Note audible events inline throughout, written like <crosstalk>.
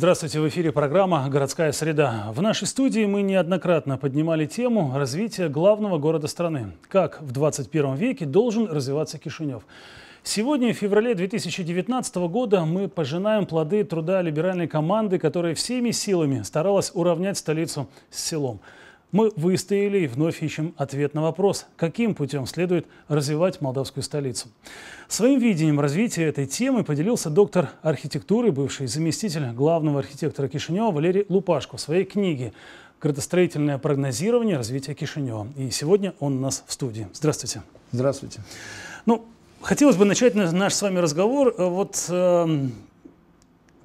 Здравствуйте, в эфире программа «Городская среда». В нашей студии мы неоднократно поднимали тему развития главного города страны. Как в 21 веке должен развиваться Кишинев? Сегодня, в феврале 2019 года, мы пожинаем плоды труда либеральной команды, которая всеми силами старалась уравнять столицу с селом – мы выстояли и вновь ищем ответ на вопрос, каким путем следует развивать молдавскую столицу. Своим видением развития этой темы поделился доктор архитектуры, бывший заместитель главного архитектора Кишинева Валерий Лупашко в своей книге «Градостроительное прогнозирование развития Кишинева». И сегодня он у нас в студии. Здравствуйте. Здравствуйте. Ну, Хотелось бы начать наш с вами разговор э, вот эм,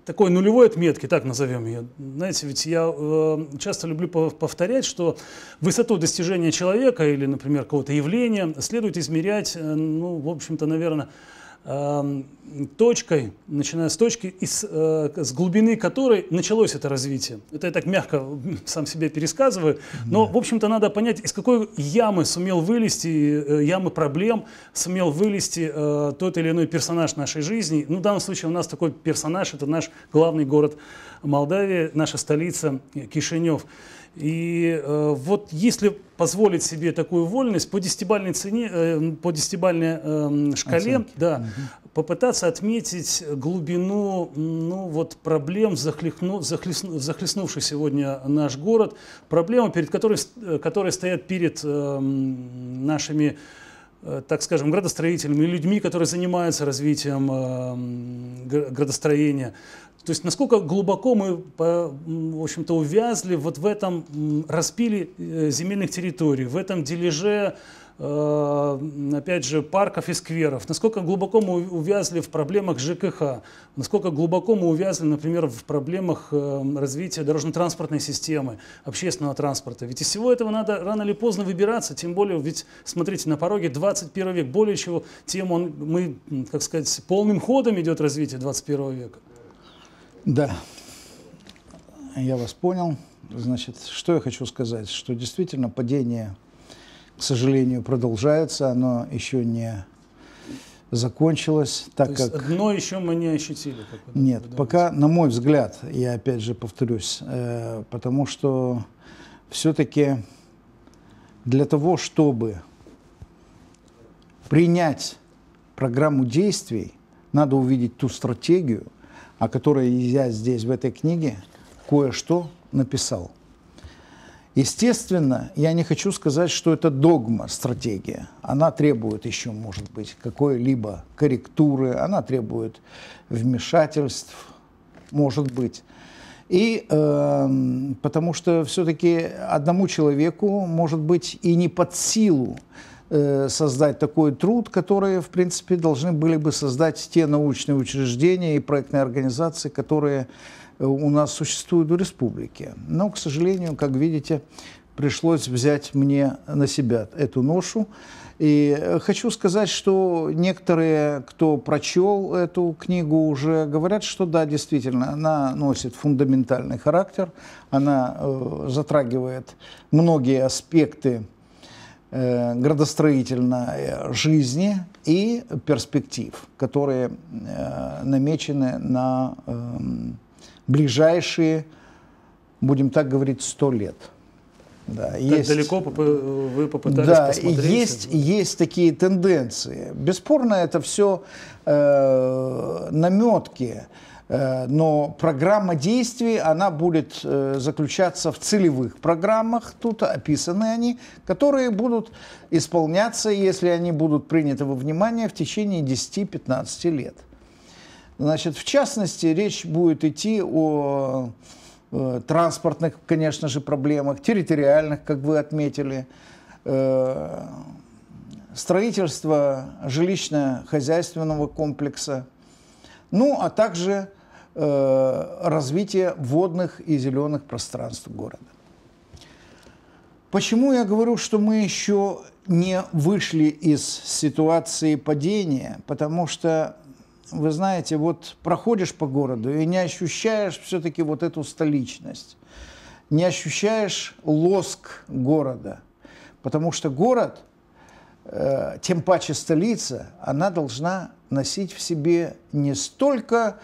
такой нулевой отметки, так назовем ее. Знаете, ведь я э, часто люблю повторять, что высоту достижения человека или, например, какого-то явления следует измерять, э, ну, в общем-то, наверное, Эм, точкой, начиная с точки, из, э, с глубины которой началось это развитие. Это я так мягко <laughs> сам себе пересказываю, но, в общем-то, надо понять, из какой ямы сумел вылезти, э, ямы проблем сумел вылезти э, тот или иной персонаж нашей жизни. Ну, в данном случае у нас такой персонаж, это наш главный город Молдавии, наша столица Кишинев. И э, вот если позволить себе такую вольность, по десятибальной цене, э, по десятибальной э, эм, шкале, Оценки. да, угу. попытаться отметить глубину ну, вот проблем, захлестну, захлестну, захлестнувших сегодня наш город, проблемы, перед которой, э, которые стоят перед э, нашими Э, так скажем, градостроителями, людьми, которые занимаются развитием э, градостроения. То есть насколько глубоко мы, в общем-то, увязли вот в этом распиле э, земельных территорий, в этом дележе Э, опять же, парков и скверов, насколько глубоко мы увязли в проблемах ЖКХ, насколько глубоко мы увязли, например, в проблемах э, развития дорожно-транспортной системы, общественного транспорта. Ведь из всего этого надо рано или поздно выбираться, тем более, ведь, смотрите, на пороге 21 век, более чего, тем он, мы, как сказать, полным ходом идет развитие 21 века. Да, я вас понял. Значит, что я хочу сказать, что действительно падение к сожалению, продолжается, оно еще не закончилось, так То есть как дно еще мы не ощутили. Как Нет, пока, на мой взгляд, я опять же повторюсь, э, потому что все-таки для того, чтобы принять программу действий, надо увидеть ту стратегию, о которой я здесь в этой книге кое-что написал. Естественно, я не хочу сказать, что это догма, стратегия. Она требует еще, может быть, какой-либо корректуры, она требует вмешательств, может быть. И э, потому что все-таки одному человеку, может быть, и не под силу э, создать такой труд, который, в принципе, должны были бы создать те научные учреждения и проектные организации, которые Э, у нас существуют в республике. Но, к сожалению, как видите, пришлось взять мне на себя эту ношу. И э, хочу сказать, что некоторые, кто прочел эту книгу, уже говорят, что да, действительно, она носит фундаментальный характер, она э, затрагивает многие аспекты э, градостроительной жизни и перспектив, которые э, намечены на эм, ближайшие, будем так говорить, сто лет. Да, так есть, далеко вы попытались да, посмотреть. Есть, есть такие тенденции. Бесспорно, это все э, наметки, э, но программа действий, она будет э, заключаться в целевых программах, тут описаны они, которые будут исполняться, если они будут приняты во внимание, в течение 10-15 лет. Значит, в частности, речь будет идти о э, транспортных, конечно же, проблемах, территориальных, как вы отметили, э, строительство жилищно-хозяйственного комплекса, ну, а также э, развитие водных и зеленых пространств города. Почему я говорю, что мы еще не вышли из ситуации падения? Потому что вы знаете, вот проходишь по городу и не ощущаешь все-таки вот эту столичность, не ощущаешь лоск города, потому что город, э, тем паче столица, она должна носить в себе не столько,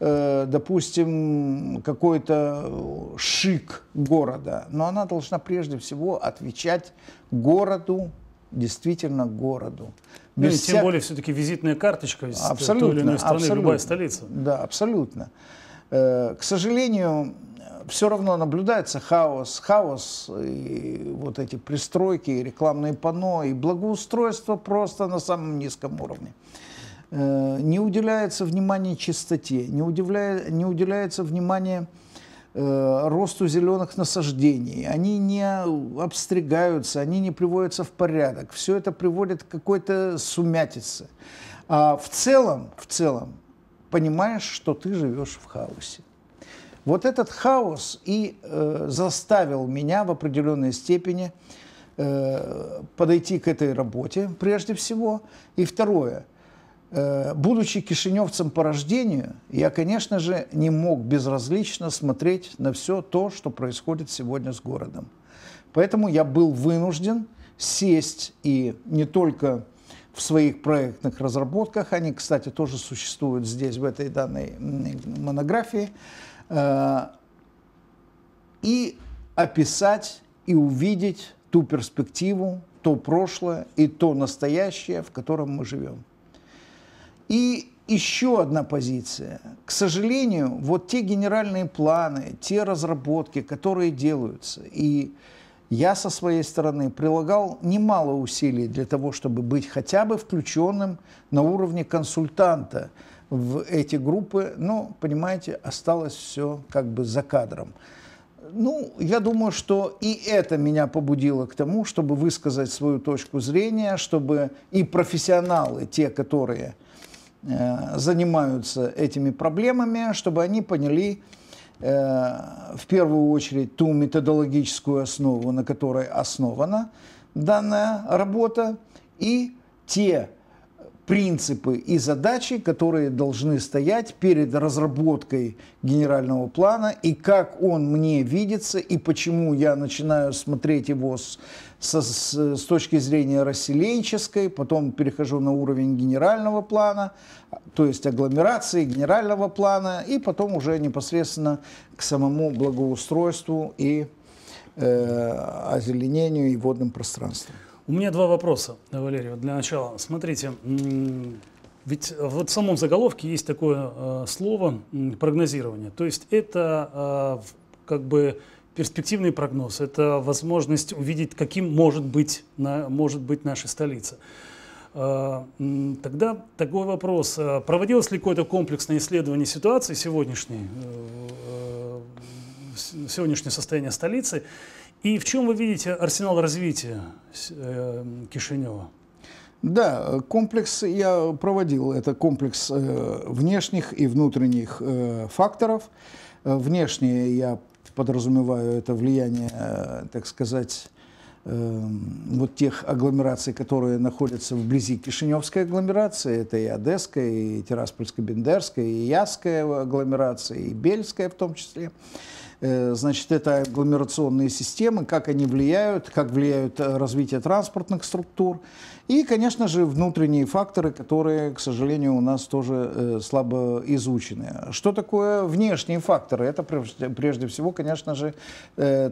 э, допустим, какой-то э, шик города, но она должна прежде всего отвечать городу действительно городу. Ну, Без ну, тем вся... более все-таки визитная карточка из абсолютно, той или иной страны, абсолютно, любая столица. Да, абсолютно. Э, к сожалению, все равно наблюдается хаос, хаос, и вот эти пристройки, и рекламные панно, и благоустройство просто на самом низком уровне. Э, не уделяется внимания чистоте, не, удивляя, не уделяется внимания Э, росту зеленых насаждений, они не обстригаются, они не приводятся в порядок. Все это приводит к какой-то сумятице. А в целом, в целом, понимаешь, что ты живешь в хаосе. Вот этот хаос и э, заставил меня в определенной степени э, подойти к этой работе, прежде всего. И второе, Э, будучи кишиневцем по рождению, я, конечно же, не мог безразлично смотреть на все то, что происходит сегодня с городом. Поэтому я был вынужден сесть и не только в своих проектных разработках, они, кстати, тоже существуют здесь, в этой данной монографии, э, и описать и увидеть ту перспективу, то прошлое и то настоящее, в котором мы живем. И еще одна позиция. К сожалению, вот те генеральные планы, те разработки, которые делаются, и я со своей стороны прилагал немало усилий для того, чтобы быть хотя бы включенным на уровне консультанта в эти группы, но, понимаете, осталось все как бы за кадром. Ну, я думаю, что и это меня побудило к тому, чтобы высказать свою точку зрения, чтобы и профессионалы, те, которые Э, занимаются этими проблемами, чтобы они поняли э, в первую очередь ту методологическую основу, на которой основана данная работа, и те принципы и задачи, которые должны стоять перед разработкой генерального плана, и как он мне видится, и почему я начинаю смотреть его с со, с, с точки зрения расселенческой, потом перехожу на уровень генерального плана, то есть агломерации генерального плана, и потом уже непосредственно к самому благоустройству и э, озеленению и водным пространствам. У меня два вопроса, Валерий, для начала. Смотрите, ведь в самом заголовке есть такое э, слово прогнозирование. То есть это э, как бы перспективный прогноз – это возможность увидеть, каким может быть, на, может быть наша столица. А, тогда такой вопрос. А проводилось ли какое-то комплексное исследование ситуации сегодняшней, э, э, сегодняшнее состояние столицы? И в чем вы видите арсенал развития э, Кишинева? Да, комплекс я проводил. Это комплекс внешних и внутренних факторов. Внешние я подразумеваю это влияние, э, так сказать, эм, вот тех агломераций, которые находятся вблизи Кишиневской агломерации, это и Одесская, и Тираспольско-Бендерская, и Ясская агломерация, и Бельская в том числе. Э, значит, это агломерационные системы, как они влияют, как влияют э, развитие транспортных структур. И, конечно же, внутренние факторы, которые, к сожалению, у нас тоже э, слабо изучены. Что такое внешние факторы? Это прежде всего, конечно же,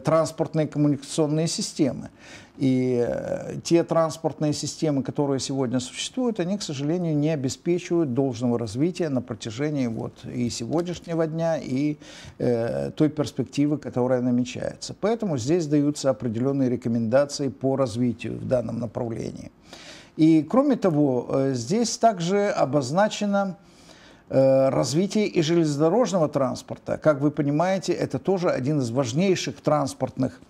транспортные коммуникационные системы. И э, те транспортные системы, которые сегодня существуют, они, к сожалению, не обеспечивают должного развития на протяжении вот и сегодняшнего дня, и э, той перспективы, которая намечается. Поэтому здесь даются определенные рекомендации по развитию в данном направлении. И кроме того, э, здесь также обозначено э, развитие и железнодорожного транспорта. Как вы понимаете, это тоже один из важнейших транспортных э,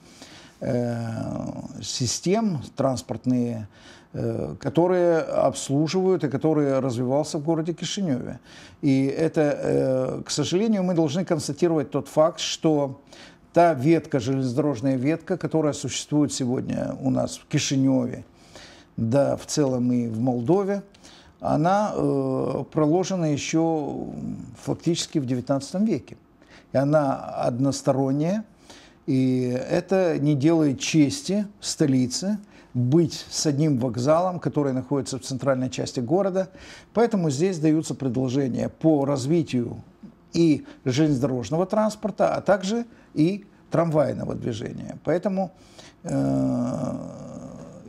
Э, систем транспортные, э, которые обслуживают и которые развивался в городе Кишиневе. И это, э, к сожалению, мы должны констатировать тот факт, что та ветка, железнодорожная ветка, которая существует сегодня у нас в Кишиневе, да в целом и в Молдове, она проложена еще фактически в XIX веке. И она односторонняя, и это не делает чести столице быть с одним вокзалом, который находится в центральной части города. Поэтому здесь даются предложения по развитию и железнодорожного транспорта, а также и трамвайного движения. Поэтому э,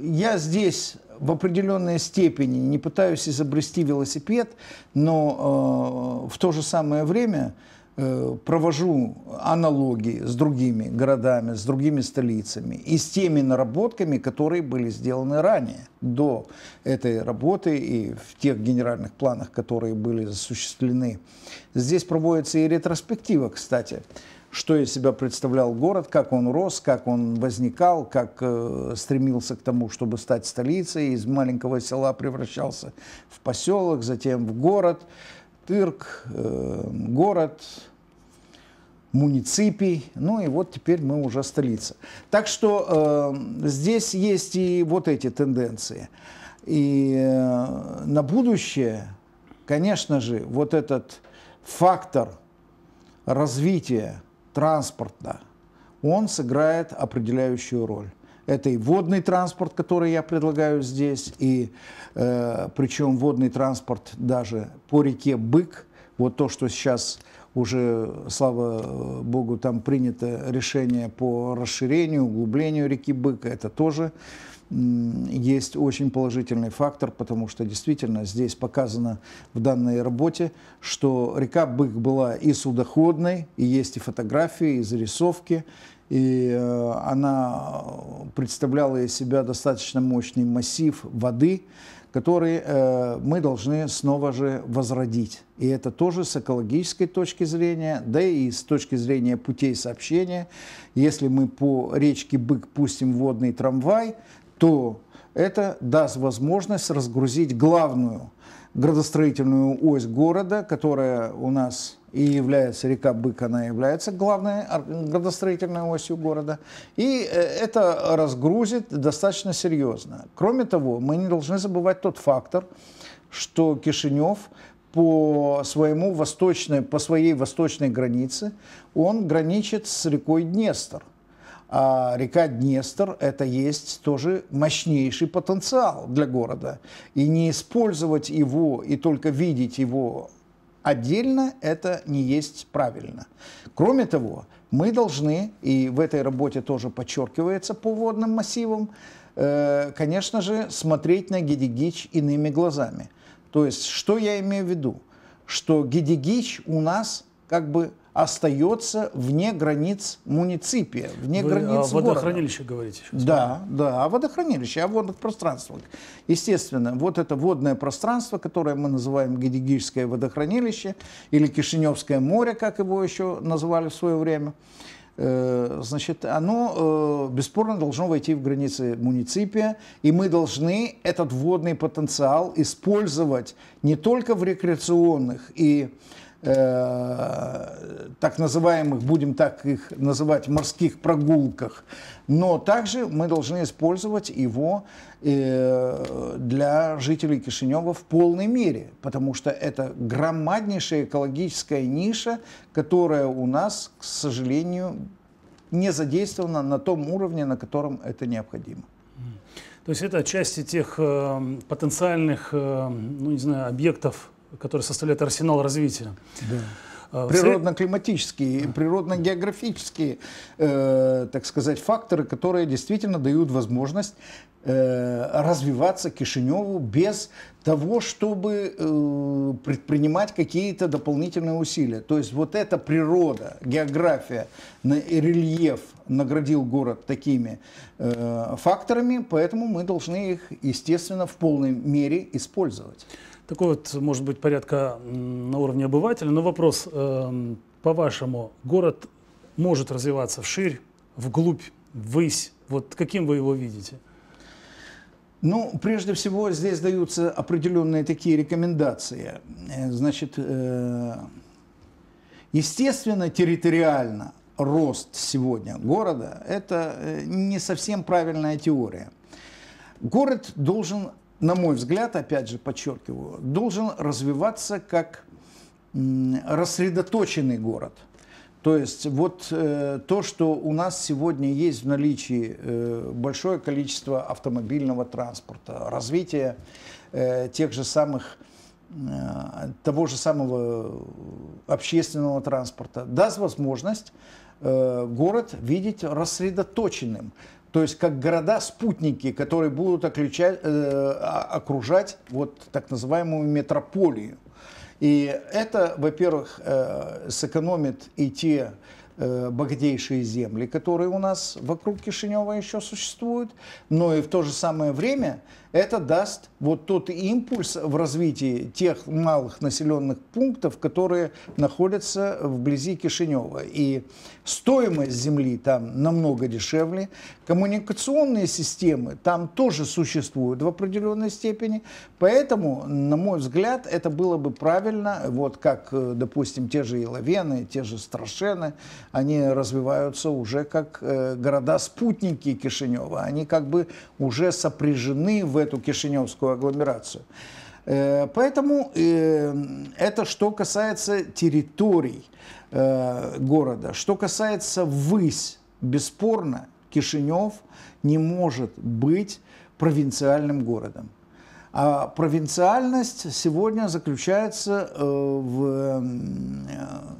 я здесь в определенной степени не пытаюсь изобрести велосипед, но э, в то же самое время Э, провожу аналогии с другими городами, с другими столицами и с теми наработками, которые были сделаны ранее, до этой работы и в тех генеральных планах, которые были осуществлены. Здесь проводится и ретроспектива, кстати, что из себя представлял город, как он рос, как он возникал, как э, стремился к тому, чтобы стать столицей, из маленького села превращался в поселок, затем в город – Иркутырк, э, город, муниципий, ну и вот теперь мы уже столица. Так что э, здесь есть и вот эти тенденции. И э, на будущее, конечно же, вот этот фактор развития транспорта, он сыграет определяющую роль. Это и водный транспорт, который я предлагаю здесь, и э, причем водный транспорт даже по реке Бык. Вот то, что сейчас уже, слава э, богу, там принято решение по расширению, углублению реки Быка, это тоже есть очень положительный фактор, потому что действительно здесь показано в данной работе, что река Бык была и судоходной, и есть и фотографии, и зарисовки, и э, она представляла из себя достаточно мощный массив воды, который э, мы должны снова же возродить. И это тоже с экологической точки зрения, да и с точки зрения путей сообщения. Если мы по речке Бык пустим водный трамвай, то это даст возможность разгрузить главную градостроительную ось города, которая у нас и является река Бык, она является главной градостроительной осью города. И э, это разгрузит достаточно серьезно. Кроме того, мы не должны забывать тот фактор, что Кишинев по, своему восточной, по своей восточной границе, он граничит с рекой Днестр. А река Днестр – это есть тоже мощнейший потенциал для города. И не использовать его, и только видеть его отдельно это не есть правильно. Кроме того, мы должны, и в этой работе тоже подчеркивается по водным массивам, э, конечно же, смотреть на Гедегич иными глазами. То есть, что я имею в виду? Что Гедегич у нас как бы остается вне границ муниципия, вне Вы границ о водохранилище говорите сейчас. Да, да, о водохранилище, о водных пространствах. Естественно, вот это водное пространство, которое мы называем Гедигийское водохранилище или Кишиневское море, как его еще называли в свое время, э, значит, оно э, бесспорно должно войти в границы муниципия, и мы должны этот водный потенциал использовать не только в рекреационных и Э, так называемых, будем так их называть, морских прогулках, но также мы должны использовать его э, для жителей Кишинева в полной мере, потому что это громаднейшая экологическая ниша, которая у нас, к сожалению, не задействована на том уровне, на котором это необходимо. То есть это отчасти тех э, потенциальных, э, ну не знаю, объектов который составляет арсенал развития. Да. Э, Природно-климатические, природно-географические, э, так сказать, факторы, которые действительно дают возможность э, развиваться Кишиневу без того, чтобы э, предпринимать какие-то дополнительные усилия. То есть вот эта природа, география, рельеф наградил город такими э, факторами, поэтому мы должны их, естественно, в полной мере использовать такой вот, может быть, порядка на уровне обывателя, но вопрос, эм, по-вашему, город может развиваться вширь, вглубь, ввысь? Вот каким вы его видите? Ну, прежде всего, здесь даются определенные такие рекомендации. Э, значит, э, естественно, территориально рост сегодня города – это э, не совсем правильная теория. Город должен на мой взгляд, опять же подчеркиваю, должен развиваться как рассредоточенный город. То есть вот э, то, что у нас сегодня есть в наличии э, большое количество автомобильного транспорта, развитие э, тех же самых э, того же самого общественного транспорта даст возможность э, город видеть рассредоточенным. То есть как города-спутники, которые будут оключать, э, а, окружать вот так называемую метрополию. И это, во-первых, э, сэкономит и те э, богатейшие земли, которые у нас вокруг Кишинева еще существуют, но и в то же самое время это даст вот тот импульс в развитии тех малых населенных пунктов, которые находятся вблизи Кишинева. И стоимость земли там намного дешевле. Коммуникационные системы там тоже существуют в определенной степени. Поэтому, на мой взгляд, это было бы правильно, вот как, э, допустим, те же Еловены, те же Страшены, они развиваются уже как э, города-спутники Кишинева. Они как бы уже сопряжены в эту кишиневскую агломерацию. Э, поэтому э, это что касается территорий э, города. Что касается высь, бесспорно, Кишинев не может быть провинциальным городом. А провинциальность сегодня заключается э, в, э,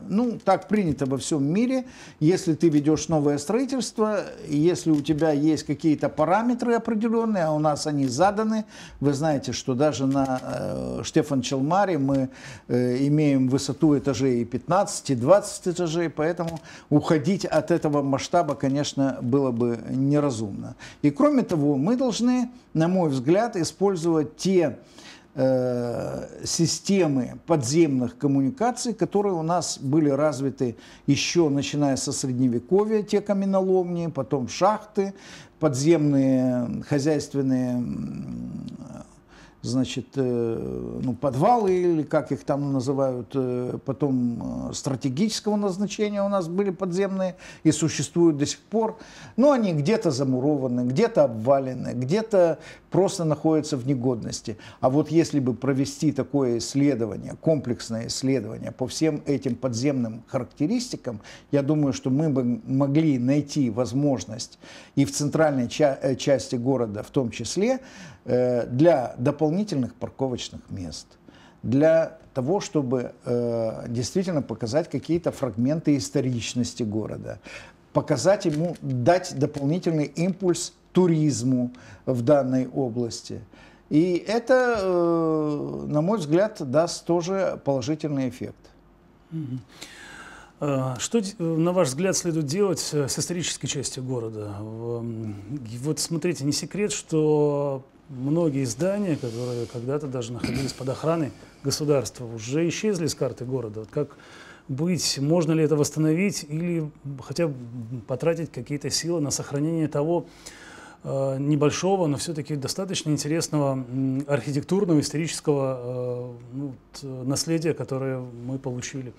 ну, так принято во всем мире, если ты ведешь новое строительство, если у тебя есть какие-то параметры определенные, а у нас они заданы, вы знаете, что даже на э, Штефан Челмаре мы имеем высоту этажей и 15, и 20 этажей, поэтому уходить от этого масштаба, конечно, было бы неразумно. И кроме того, мы должны, на мой взгляд, использовать те э, системы подземных коммуникаций, которые у нас были развиты еще начиная со средневековья, те каменоломни, потом шахты, подземные хозяйственные значит, э, ну, подвалы, или как их там называют, э, потом э, стратегического назначения у нас были подземные и существуют до сих пор. Но они где-то замурованы, где-то обвалены, где-то просто находятся в негодности. А вот если бы провести такое исследование, комплексное исследование по всем этим подземным характеристикам, я думаю, что мы бы могли найти возможность и в центральной ча части города в том числе Э, для дополнительных парковочных мест, для того, чтобы э, действительно показать какие-то фрагменты историчности города, показать ему, дать дополнительный импульс туризму в данной области. И это, э, на мой взгляд, даст тоже положительный эффект. Что, на ваш взгляд, следует делать с исторической частью города? Вот смотрите, не секрет, что многие здания, которые когда-то даже находились под охраной государства, уже исчезли с карты города. Вот как быть, можно ли это восстановить или хотя бы потратить какие-то силы на сохранение того э, небольшого, но все-таки достаточно интересного э, архитектурного, исторического э, ну, т, э, наследия, которое мы получили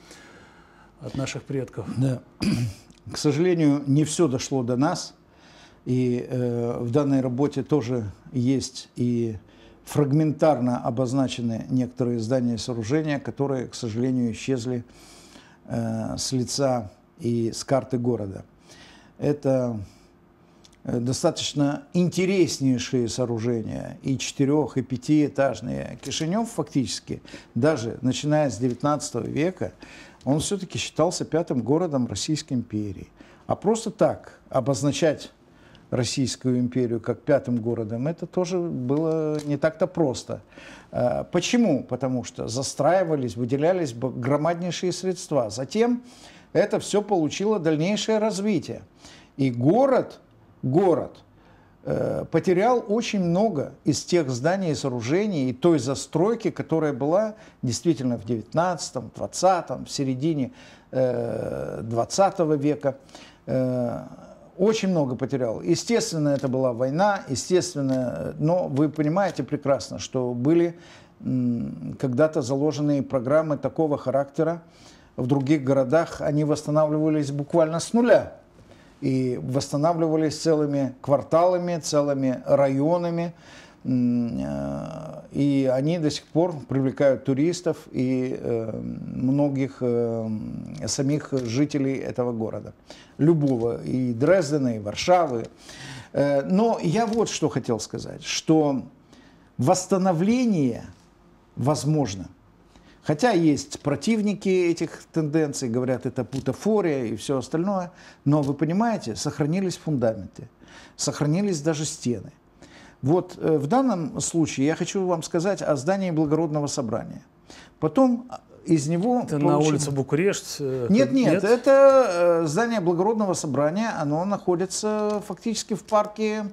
от наших предков. Да. К сожалению, не все дошло до нас – и э, в данной работе тоже есть и фрагментарно обозначены некоторые здания и сооружения, которые, к сожалению, исчезли э, с лица и с карты города. Это э, достаточно интереснейшие сооружения, и четырех, и пятиэтажные. Кишинев фактически, даже начиная с 19 века, он все-таки считался пятым городом Российской империи. А просто так обозначать Российскую империю как пятым городом, это тоже было не так-то просто. А, почему? Потому что застраивались, выделялись бы громаднейшие средства. Затем это все получило дальнейшее развитие. И город, город э, потерял очень много из тех зданий и сооружений и той застройки, которая была действительно в 19, 20, в середине 20 э, века э, очень много потерял. Естественно, это была война, естественно, но вы понимаете прекрасно, что были когда-то заложенные программы такого характера в других городах, они восстанавливались буквально с нуля. И восстанавливались целыми кварталами, целыми районами. Э, и они до сих пор привлекают туристов и э, многих э, самих жителей этого города. Любого, и Дрездена, и Варшавы. Но я вот что хотел сказать, что восстановление возможно – Хотя есть противники этих тенденций, говорят, это путафория и все остальное, но вы понимаете, сохранились фундаменты, сохранились даже стены. Вот э, в данном случае я хочу вам сказать о здании благородного собрания. Потом э, из него... Это получим... на улице Букурешт? Э, нет, нет, нет, это здание благородного собрания, оно находится фактически в парке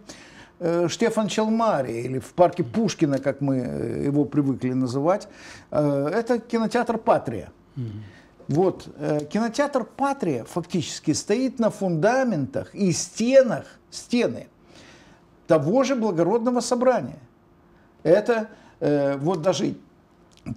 Штефан Челмари или в парке Пушкина, как мы его привыкли называть. Это кинотеатр «Патрия». Вот, кинотеатр «Патрия» фактически стоит на фундаментах и стенах, стены – того же благородного собрания. Это э, вот даже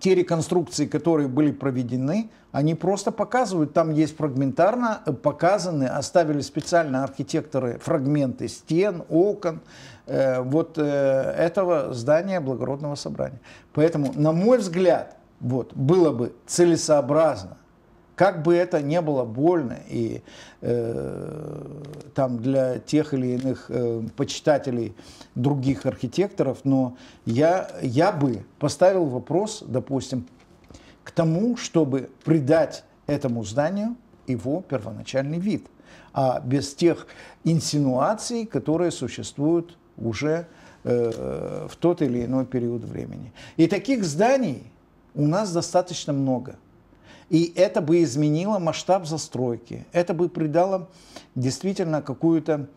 те реконструкции, которые были проведены, они просто показывают, там есть фрагментарно э, показаны, оставили специально архитекторы фрагменты стен, окон, э, вот э, этого здания благородного собрания. Поэтому, на мой взгляд, вот, было бы целесообразно как бы это не было больно и э, там для тех или иных э, почитателей других архитекторов, но я, я бы поставил вопрос, допустим, к тому, чтобы придать этому зданию его первоначальный вид, а без тех инсинуаций, которые существуют уже э, в тот или иной период времени. И таких зданий у нас достаточно много – и это бы изменило масштаб застройки, это бы придало действительно какую-то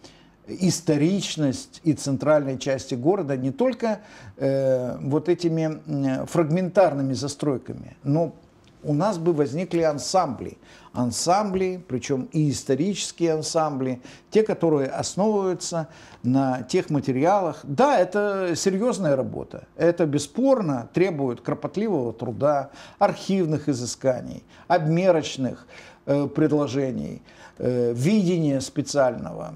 историчность и центральной части города не только э, вот этими фрагментарными застройками, но у нас бы возникли ансамбли. Ансамбли, причем и исторические ансамбли, те, которые основываются на тех материалах. Да, это серьезная работа. Это бесспорно требует кропотливого труда, архивных изысканий, обмерочных э, предложений, э, видения специального.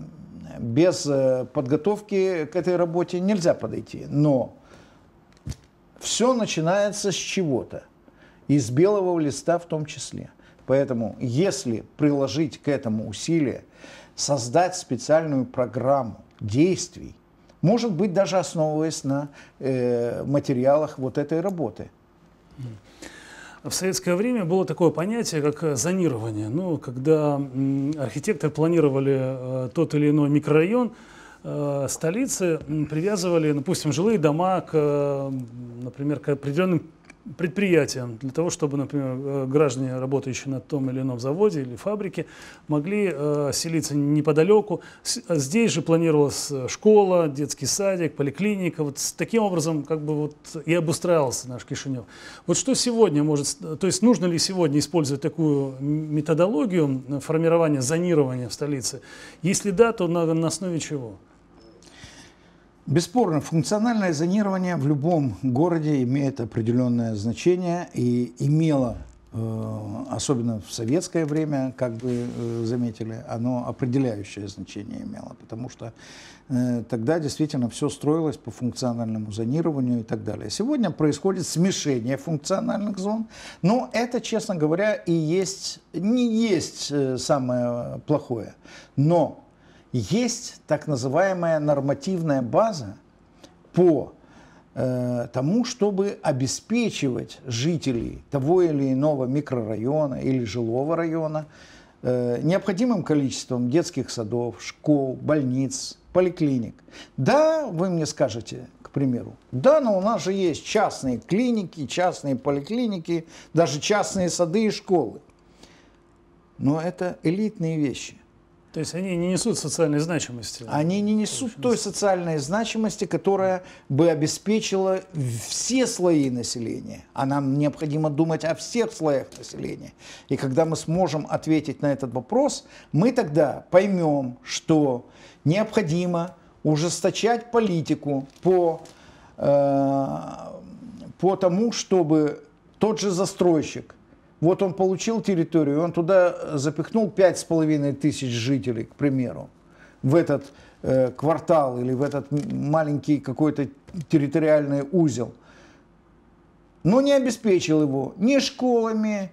Без э, подготовки к этой работе нельзя подойти. Но все начинается с чего-то – из белого листа в том числе. Поэтому, если приложить к этому усилие создать специальную программу действий, может быть, даже основываясь на э, материалах вот этой работы. В советское время было такое понятие, как зонирование. Ну, когда архитекторы планировали э, тот или иной микрорайон, э, столицы привязывали, допустим, жилые дома к, э, например, к определенным предприятиям, для того, чтобы, например, э, граждане, работающие на том или ином заводе или фабрике, могли э, селиться неподалеку. С, здесь же планировалась э, школа, детский садик, поликлиника. Вот с таким образом как бы вот и обустраивался наш Кишинев. Вот что сегодня может... То есть нужно ли сегодня использовать такую методологию э, формирования зонирования в столице? Если да, то на, на основе чего? Бесспорно, функциональное зонирование в любом городе имеет определенное значение и имело, э, особенно в советское время, как бы э, заметили, оно определяющее значение имело, потому что э, тогда действительно все строилось по функциональному зонированию и так далее. Сегодня происходит смешение функциональных зон, но это, честно говоря, и есть, не есть самое плохое, но есть так называемая нормативная база по э, тому, чтобы обеспечивать жителей того или иного микрорайона или жилого района э, необходимым количеством детских садов, школ, больниц, поликлиник. Да, вы мне скажете, к примеру, да, но у нас же есть частные клиники, частные поликлиники, даже частные сады и школы. Но это элитные вещи. То есть они не несут социальной значимости? Они не несут той социальной значимости, которая бы обеспечила все слои населения. А нам необходимо думать о всех слоях населения. И когда мы сможем ответить на этот вопрос, мы тогда поймем, что необходимо ужесточать политику по, э, по тому, чтобы тот же застройщик вот он получил территорию, он туда э, запихнул 5,5 тысяч жителей, к примеру, в этот э, квартал или в этот маленький какой-то территориальный узел. Но не обеспечил его ни школами,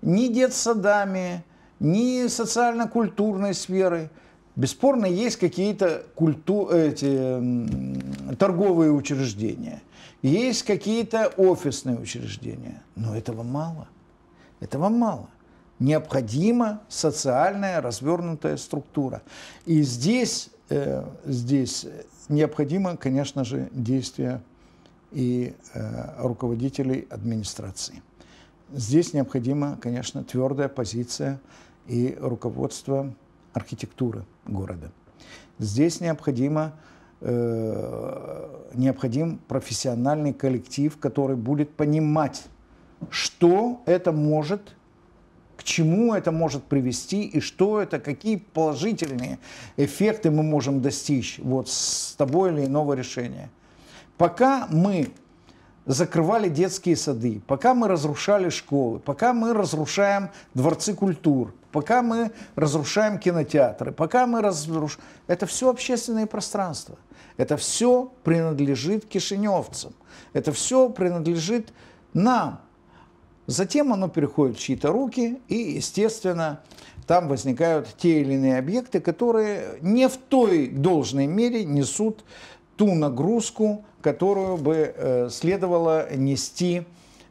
ни детсадами, ни социально-культурной сферой. Бесспорно, есть какие-то культу... эти, торговые учреждения, есть какие-то офисные учреждения, но этого мало. Этого мало. Необходима социальная развернутая структура. И здесь, э, здесь необходимо, конечно же, действие и э, руководителей администрации. Здесь необходима, конечно, твердая позиция и руководство архитектуры города. Здесь необходимо, э, необходим профессиональный коллектив, который будет понимать что это может к чему это может привести и что это, какие положительные эффекты мы можем достичь вот с того или иного решения. Пока мы закрывали детские сады, пока мы разрушали школы, пока мы разрушаем дворцы культур, пока мы разрушаем кинотеатры, пока мы разрушаем... Это все общественное пространство. Это все принадлежит кишиневцам. Это все принадлежит нам. Затем оно переходит в чьи-то руки, и, естественно, там возникают те или иные объекты, которые не в той должной мере несут ту нагрузку, которую бы э, следовало нести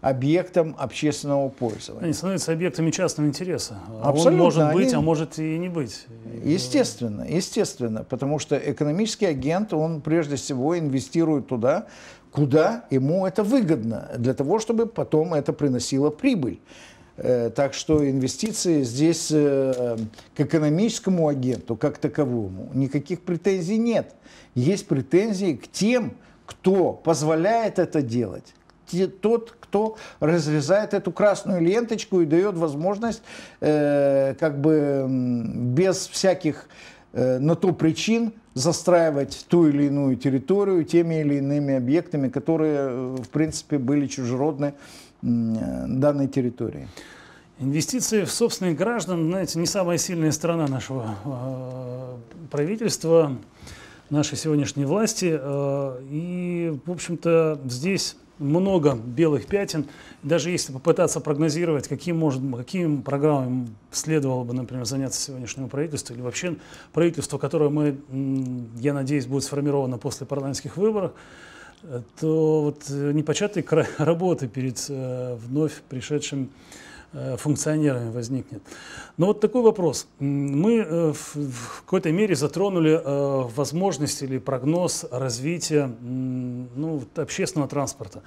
объектом общественного пользования. Они становятся объектами частного интереса. А Абсолютно. Он может быть, а может и не быть. Естественно, естественно, потому что экономический агент, он прежде всего инвестирует туда, куда ему это выгодно, для того, чтобы потом это приносило прибыль. Э, так что инвестиции здесь э, к экономическому агенту как таковому никаких претензий нет. Есть претензии к тем, кто позволяет это делать те, тот, кто разрезает эту красную ленточку и дает возможность э, как бы без всяких э, на то причин застраивать ту или иную территорию теми или иными объектами, которые, э, в принципе, были чужеродны э, данной территории. Инвестиции в собственных граждан, знаете, не самая сильная сторона нашего э, правительства, нашей сегодняшней власти. Э, и, в общем-то, здесь много белых пятен. Даже если попытаться прогнозировать, каким, может, каким программам следовало бы, например, заняться сегодняшнему правительству или вообще правительство, которое мы, я надеюсь, будет сформировано после парламентских выборов, э, то вот э, непочатый край <laughs> работы перед э, вновь пришедшим Э, функционерами возникнет. Но вот такой вопрос. Мы э, в какой-то мере затронули э, возможность или прогноз развития ну, общественного транспорта.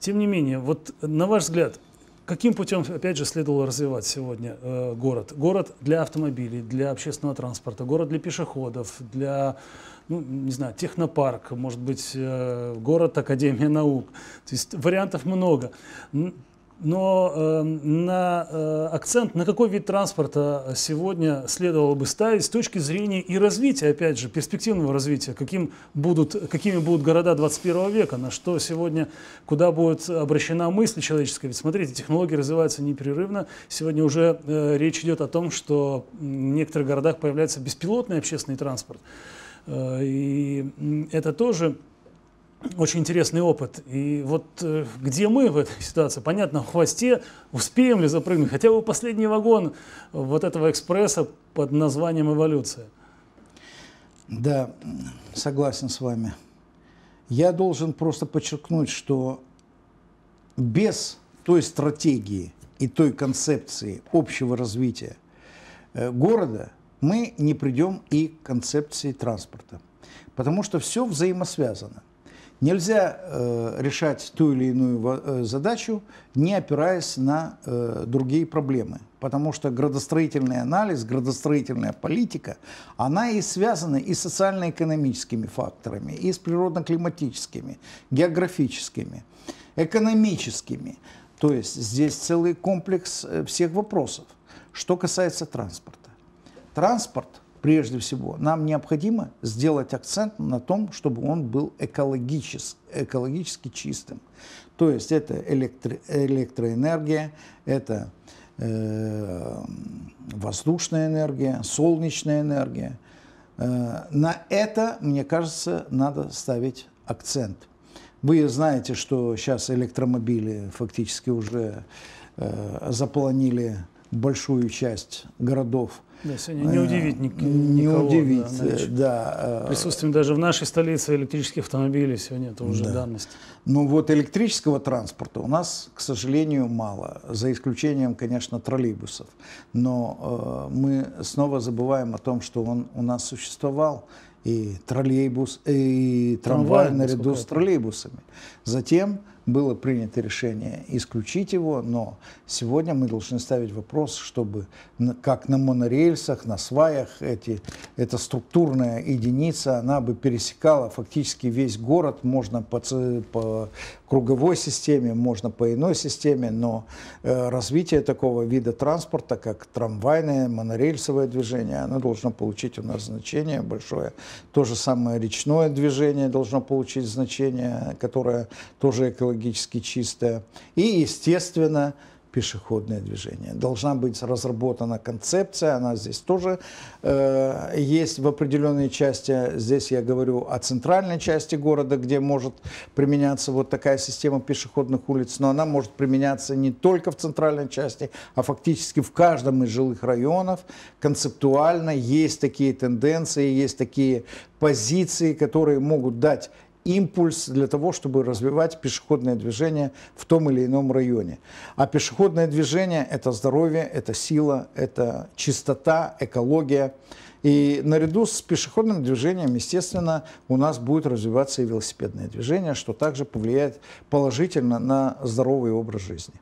Тем не менее, вот на ваш взгляд, Каким путем, опять же, следовало развивать сегодня город? Город для автомобилей, для общественного транспорта, город для пешеходов, для, ну, не знаю, технопарк, может быть, город, академия наук. То есть вариантов много. Но э, на э, акцент на какой вид транспорта сегодня следовало бы ставить с точки зрения и развития, опять же, перспективного развития, каким будут, какими будут города 21 века, на что сегодня, куда будет обращена мысль человеческая. Ведь смотрите, технологии развиваются непрерывно. Сегодня уже э, речь идет о том, что в некоторых городах появляется беспилотный общественный транспорт. Э, и это тоже очень интересный опыт. И вот э, где мы в этой ситуации? Понятно, в хвосте успеем ли запрыгнуть? Хотя бы последний вагон вот этого экспресса под названием «Эволюция». Да, согласен с вами. Я должен просто подчеркнуть, что без той стратегии и той концепции общего развития э, города мы не придем и к концепции транспорта. Потому что все взаимосвязано. Нельзя э, решать ту или иную э, задачу, не опираясь на э, другие проблемы. Потому что градостроительный анализ, градостроительная политика, она и связана и с социально-экономическими факторами, и с природно-климатическими, географическими, экономическими. То есть здесь целый комплекс э, всех вопросов. Что касается транспорта. Транспорт прежде всего, нам необходимо сделать акцент на том, чтобы он был экологически, экологически чистым. То есть это электро, электроэнергия, это э, воздушная энергия, солнечная энергия. Э, на это, мне кажется, надо ставить акцент. Вы знаете, что сейчас электромобили фактически уже э, заполонили большую часть городов да, сегодня не удивить ник- э, никого. Не удивить, да, нынче. да. Э. Присутствием даже в нашей столице электрических автомобилей сегодня это уже да. данность. Ну вот электрического транспорта у нас, к сожалению, мало, за исключением, конечно, троллейбусов. Но э, мы снова забываем о том, что он у нас существовал, и троллейбус, и трамвай, трамвай наряду с троллейбусами. Затем было принято решение исключить его, но сегодня мы должны ставить вопрос, чтобы как на монорельсах, на сваях эти, эта структурная единица, она бы пересекала фактически весь город, можно по, по круговой системе, можно по иной системе, но э, развитие такого вида транспорта, как трамвайное, монорельсовое движение, оно должно получить у нас значение большое. То же самое речное движение должно получить значение, которое тоже экологическое экологически чистое. И, естественно, пешеходное движение. Должна быть разработана концепция, она здесь тоже э, есть в определенной части. Здесь я говорю о центральной части города, где может применяться вот такая система пешеходных улиц, но она может применяться не только в центральной части, а фактически в каждом из жилых районов. Концептуально есть такие тенденции, есть такие позиции, которые могут дать импульс для того, чтобы развивать пешеходное движение в том или ином районе. А пешеходное движение – это здоровье, это сила, это чистота, экология. И наряду с пешеходным движением, естественно, у нас будет развиваться и велосипедное движение, что также повлияет положительно на здоровый образ жизни.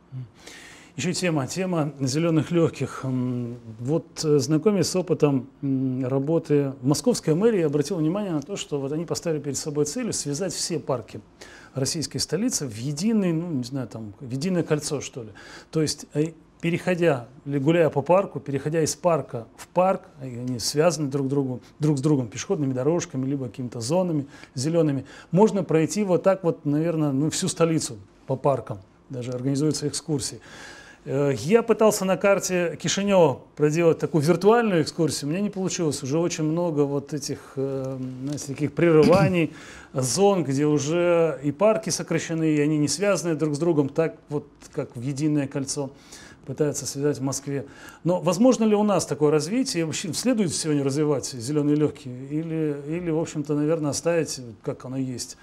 Еще тема, тема зеленых легких. Вот э, знакомясь с опытом работы московской мэрии, обратил внимание на то, что вот они поставили перед собой целью связать все парки российской столицы в единое, ну не знаю, там, в единое кольцо, что ли. То есть э, переходя, гуляя по парку, переходя из парка в парк, э, они связаны друг, другу, друг с другом пешеходными дорожками, либо какими-то зонами зелеными, можно пройти вот так вот, наверное, ну, всю столицу по паркам, даже организуются экскурсии. Э, я пытался на карте Кишинева проделать такую виртуальную экскурсию, у меня не получилось. Уже очень много вот этих, э, знаете, таких прерываний, <coughs> зон, где уже и парки сокращены, и они не связаны друг с другом, так вот как в единое кольцо пытаются связать в Москве. Но возможно ли у нас такое развитие? Вообще следует сегодня развивать зеленые легкие? Или, или в общем-то, наверное, оставить, как оно есть?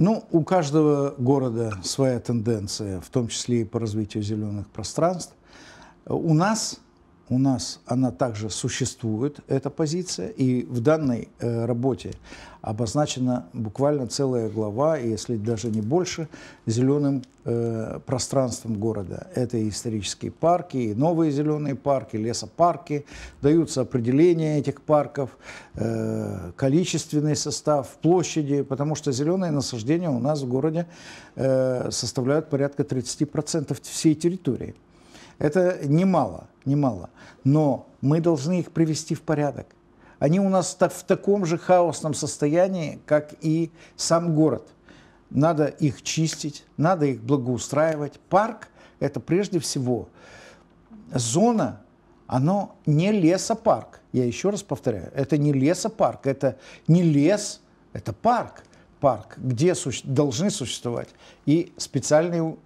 Ну, у каждого города своя тенденция, в том числе и по развитию зеленых пространств. У нас, у нас она также существует, эта позиция, и в данной э, работе обозначена буквально целая глава, если даже не больше, зеленым э, пространством города. Это и исторические парки, и новые зеленые парки, лесопарки. Даются определения этих парков, э, количественный состав, площади, потому что зеленые насаждения у нас в городе э, составляют порядка 30% всей территории. Это немало, немало, но мы должны их привести в порядок они у нас в таком же хаосном состоянии, как и сам город. Надо их чистить, надо их благоустраивать. Парк – это прежде всего зона, оно не лесопарк. Я еще раз повторяю, это не лесопарк, это не лес, это парк парк, где суще... должны существовать и специальные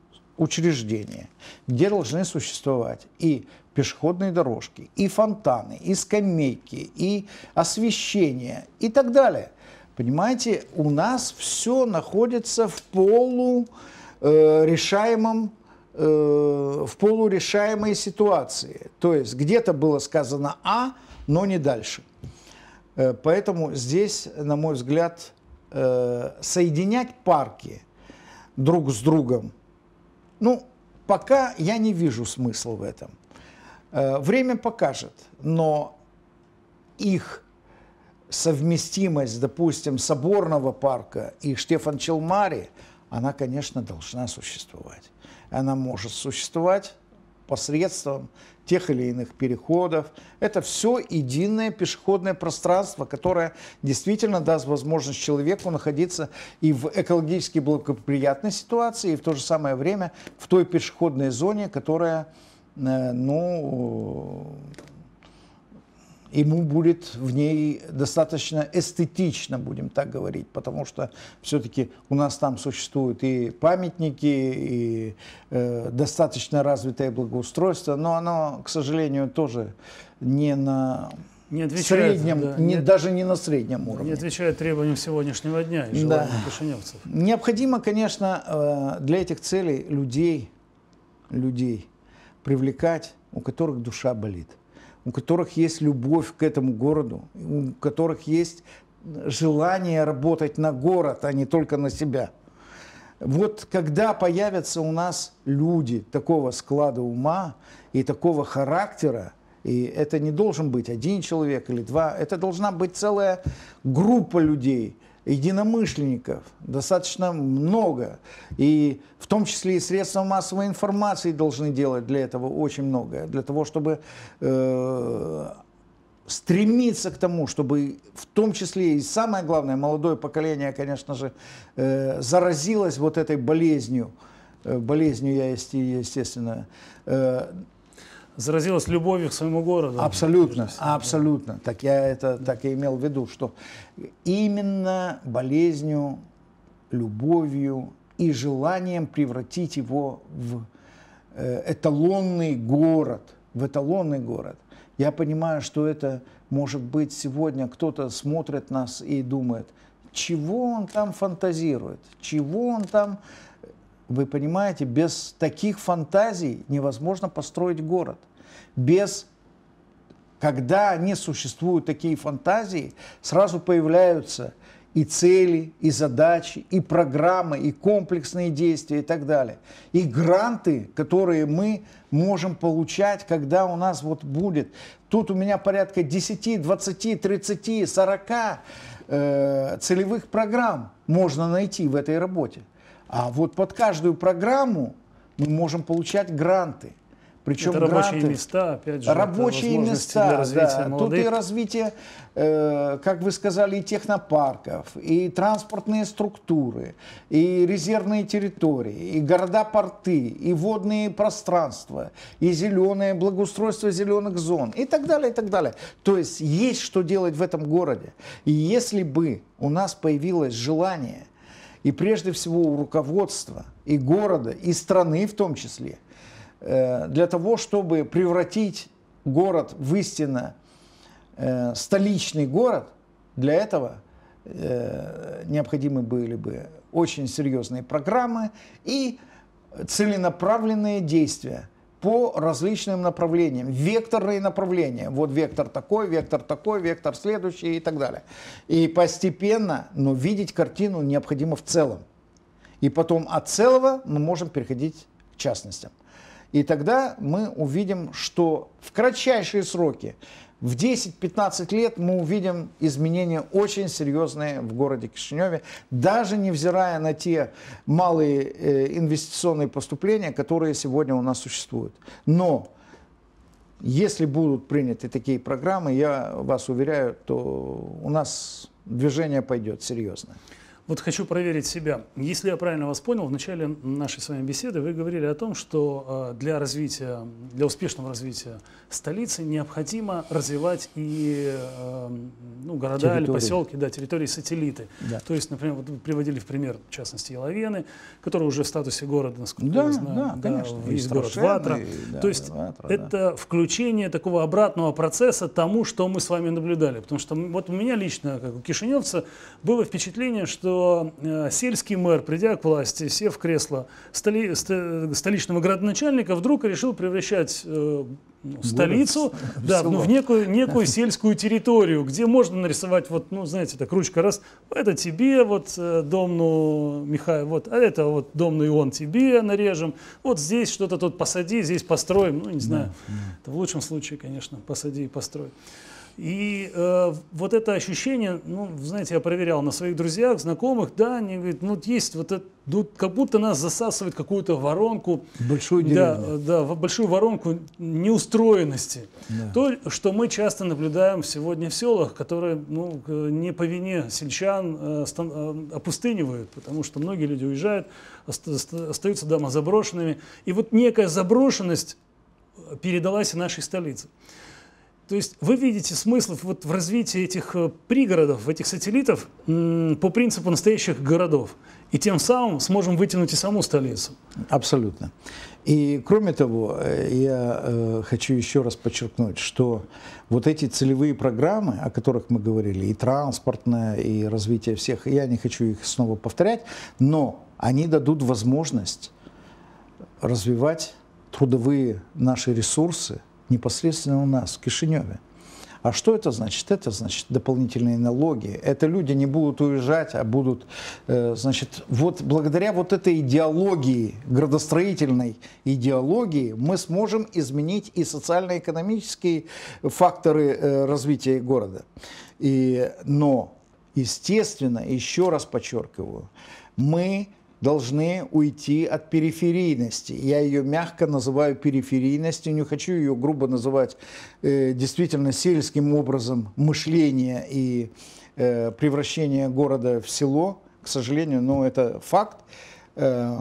учреждения, где должны существовать и пешеходные дорожки, и фонтаны, и скамейки, и освещение, и так далее. Понимаете, у нас все находится в полурешаемом, э, э, в полурешаемой ситуации. То есть где-то было сказано А, но не дальше. Э, поэтому здесь, на мой взгляд, э, соединять парки друг с другом – ну, пока я не вижу смысла в этом. Э, время покажет, но их совместимость, допустим, Соборного парка и Штефан Челмари, она, конечно, должна существовать. Она может существовать посредством тех или иных переходов. Это все единое пешеходное пространство, которое действительно даст возможность человеку находиться и в экологически благоприятной ситуации, и в то же самое время в той пешеходной зоне, которая э, ну, ему будет в ней достаточно эстетично, будем так говорить, потому что все-таки у нас там существуют и памятники, и э, достаточно развитое благоустройство, но оно, к сожалению, тоже не на не среднем, да, не, не, даже не на среднем уровне. Не отвечает требованиям сегодняшнего дня и да. кишиневцев. Необходимо, конечно, э, для этих целей людей, людей привлекать, у которых душа болит у которых есть любовь к этому городу, у которых есть желание работать на город, а не только на себя. Вот когда появятся у нас люди такого склада ума и такого характера, и это не должен быть один человек или два, это должна быть целая группа людей, единомышленников достаточно много. И в том числе и средства массовой информации должны делать для этого очень многое. Для того, чтобы э, стремиться к тому, чтобы в том числе и самое главное, молодое поколение, конечно же, э, заразилось вот этой болезнью э, болезнью я, естественно, э, заразилась любовью к своему городу. Абсолютно, абсолютно. Так я это так и имел в виду, что именно болезнью, любовью и желанием превратить его в э, эталонный город, в эталонный город. Я понимаю, что это может быть сегодня кто-то смотрит нас и думает, чего он там фантазирует, чего он там вы понимаете, без таких фантазий невозможно построить город. Без когда не существуют такие фантазии, сразу появляются и цели, и задачи, и программы, и комплексные действия и так далее. И гранты, которые мы можем получать, когда у нас вот будет. Тут у меня порядка 10, 20, 30, 40 э, целевых программ можно найти в этой работе. А вот под каждую программу мы можем получать гранты. Причем это рабочие гранты, места, опять же, рабочие места, для да. Молодых. Тут и развитие, э, как вы сказали, и технопарков, и транспортные структуры, и резервные территории, и города-порты, и водные пространства, и зеленое благоустройство зеленых зон, и так далее, и так далее. То есть есть что делать в этом городе. И если бы у нас появилось желание и прежде всего у руководства и города, и страны в том числе, э, для того, чтобы превратить город в истинно э, столичный город, для этого э, необходимы были бы очень серьезные программы и целенаправленные действия – по различным направлениям, векторные направления. Вот вектор такой, вектор такой, вектор следующий и так далее. И постепенно, но видеть картину необходимо в целом. И потом от целого мы можем переходить к частностям. И тогда мы увидим, что в кратчайшие сроки в 10-15 лет мы увидим изменения очень серьезные в городе Кишиневе, даже невзирая на те малые э, инвестиционные поступления, которые сегодня у нас существуют. Но если будут приняты такие программы, я вас уверяю, то у нас движение пойдет серьезное. Вот хочу проверить себя. Если я правильно вас понял, в начале нашей с вами беседы вы говорили о том, что а, для развития, для успешного развития столицы необходимо развивать и а, ну, города или поселки, да, территории сателлиты. Да. То есть, например, вот вы приводили в пример, в частности, Еловены, которые уже в статусе города, насколько да, я знаю, да, да, конечно, есть город Ватра. И, да, То есть Ватра, это да. включение такого обратного процесса тому, что мы с вами наблюдали. Потому что вот у меня лично, как у кишиневца, было впечатление, что что э, сельский мэр, придя к власти, сев в кресло столи, столичного градоначальника, вдруг решил превращать э, ну, столицу, <laughs> да, ну, в некую, некую <laughs> сельскую территорию, где можно нарисовать, вот, ну, знаете, так ручка раз, это тебе, вот, э, дом, ну, Михаил, вот, а это вот дом, ну, и он тебе нарежем, вот здесь что-то тут посади, здесь построим, ну, не знаю, да, да. в лучшем случае, конечно, посади и построй. И э, вот это ощущение, ну, знаете, я проверял на своих друзьях, знакомых, да, они говорят, ну, есть вот это, ну, как будто нас засасывает какую-то воронку. Большую деревню. Э, да, да, большую воронку неустроенности. Да. То, что мы часто наблюдаем сегодня в селах, которые, ну, не по вине сельчан э, стан, э, опустынивают, потому что многие люди уезжают, остаются дома заброшенными. И вот некая заброшенность передалась и нашей столице. То есть вы видите смысл вот в развитии этих э, пригородов, этих сателлитов по принципу настоящих городов. И тем самым сможем вытянуть и саму столицу. Абсолютно. И кроме того, э, я э, хочу еще раз подчеркнуть, что вот эти целевые программы, о которых мы говорили, и транспортное, и развитие всех, я не хочу их снова повторять, но они дадут возможность развивать трудовые наши ресурсы – непосредственно у нас, в Кишиневе. А что это значит? Это значит дополнительные налоги. Это люди не будут уезжать, а будут, э, значит, вот благодаря вот этой идеологии, градостроительной идеологии, мы сможем изменить и социально-экономические факторы э, развития города. И, но, естественно, еще раз подчеркиваю, мы должны уйти от периферийности. Я ее мягко называю периферийностью, не хочу ее грубо называть э, действительно сельским образом мышления и э, превращения города в село, к сожалению, но это факт. Э,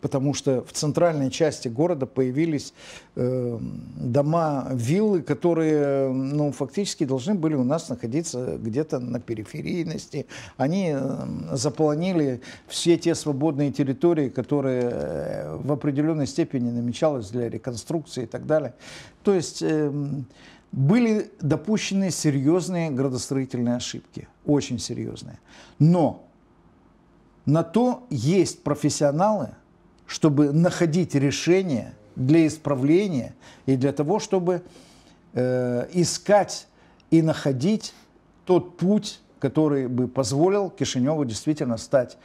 потому что в центральной части города появились э, дома, виллы, которые ну, фактически должны были у нас находиться где-то на периферийности. Они э, заполонили все те свободные территории, которые э, в определенной степени намечалось для реконструкции и так далее. То есть... Э, были допущены серьезные градостроительные ошибки, очень серьезные. Но на то есть профессионалы – чтобы находить решения для исправления и для того, чтобы э, искать и находить тот путь, который бы позволил Кишиневу действительно стать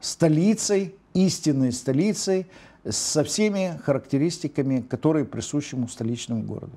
столицей, истинной столицей, со всеми характеристиками, которые присущи ему столичному городу.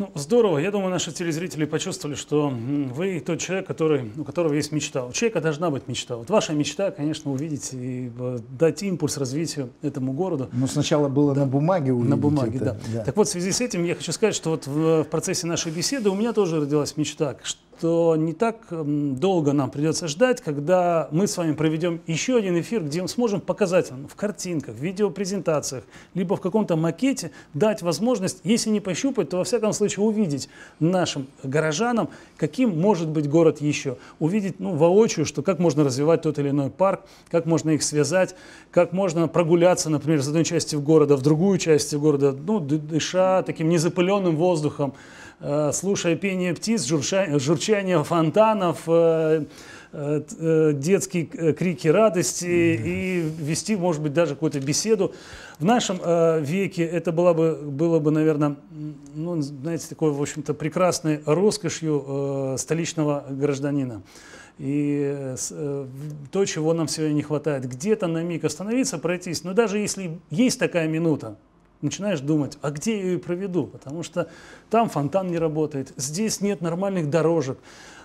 Ну, здорово. Я думаю, наши телезрители почувствовали, что вы тот человек, который, у которого есть мечта. У человека должна быть мечта. Вот ваша мечта, конечно, увидеть и э, дать импульс развитию этому городу. Но ну, сначала было да. на бумаге увидеть На бумаге, это. да. да. Так вот, в связи с этим я хочу сказать, что вот в, в процессе нашей беседы у меня тоже родилась мечта что не так долго нам придется ждать, когда мы с вами проведем еще один эфир, где мы сможем показать вам в картинках, в видеопрезентациях, либо в каком-то макете дать возможность, если не пощупать, то во всяком случае увидеть нашим горожанам, каким может быть город еще. Увидеть ну, воочию, что как можно развивать тот или иной парк, как можно их связать, как можно прогуляться, например, с одной части города в другую часть города, ну, дыша таким незапыленным воздухом, Э, слушая пение птиц, журчание фонтанов, э, э, детские крики радости и вести, может быть, даже какую-то беседу. В нашем веке это было бы, было бы наверное, ну, знаете, такой, в общем-то, прекрасной роскошью столичного гражданина. И то, чего нам сегодня не хватает, где-то на миг остановиться, пройтись. Но даже если есть такая минута, начинаешь думать, а где я ее проведу? Потому что там фонтан не работает, здесь нет нормальных дорожек.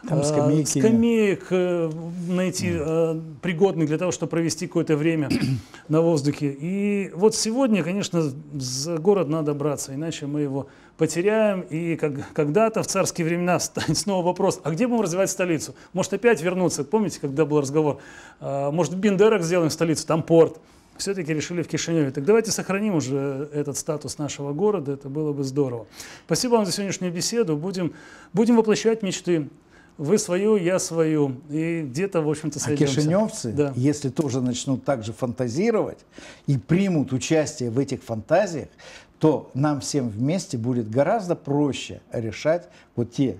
Там а, скамейки. Скамеек э, найти э, пригодных для того, чтобы провести какое-то время <clears throat> на воздухе. И вот сегодня, конечно, за город надо браться, иначе мы его потеряем. И как, когда-то в царские времена <laughs> станет снова вопрос, а где будем развивать столицу? Может опять вернуться? Помните, когда был разговор? А, может Бендерок сделаем столицу, там порт все-таки решили в Кишиневе. Так давайте сохраним уже этот статус нашего города, это было бы здорово. Спасибо вам за сегодняшнюю беседу. Будем, будем воплощать мечты. Вы свою, я свою. И где-то, в общем-то, сойдемся. А кишиневцы, да. если тоже начнут так же фантазировать и примут участие в этих фантазиях, то нам всем вместе будет гораздо проще решать вот те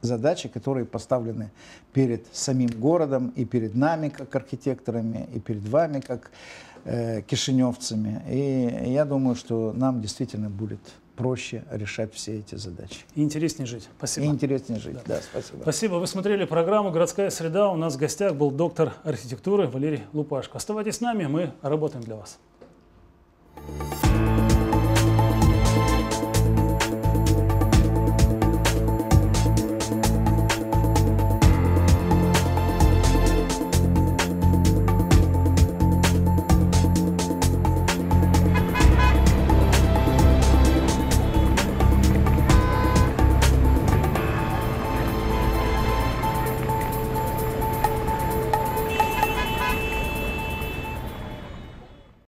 задачи, которые поставлены перед самим городом и перед нами как архитекторами, и перед вами как э, кишиневцами. И я думаю, что нам действительно будет проще решать все эти задачи. И интереснее жить. Спасибо. И интереснее жить, да. да, спасибо. Спасибо. Вы смотрели программу «Городская среда». У нас в гостях был доктор архитектуры Валерий Лупашко. Оставайтесь с нами, мы работаем для вас. Thank you.